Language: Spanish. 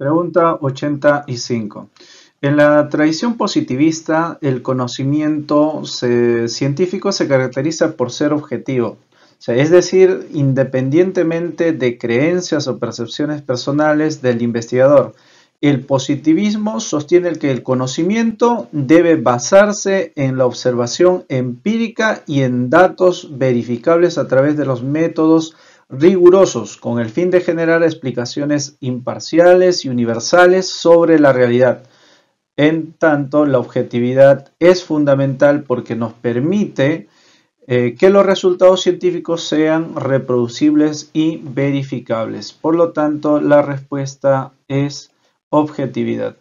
Pregunta 85. En la tradición positivista, el conocimiento científico se caracteriza por ser objetivo, es decir, independientemente de creencias o percepciones personales del investigador. El positivismo sostiene que el conocimiento debe basarse en la observación empírica y en datos verificables a través de los métodos rigurosos con el fin de generar explicaciones imparciales y universales sobre la realidad. En tanto, la objetividad es fundamental porque nos permite eh, que los resultados científicos sean reproducibles y verificables. Por lo tanto, la respuesta es objetividad.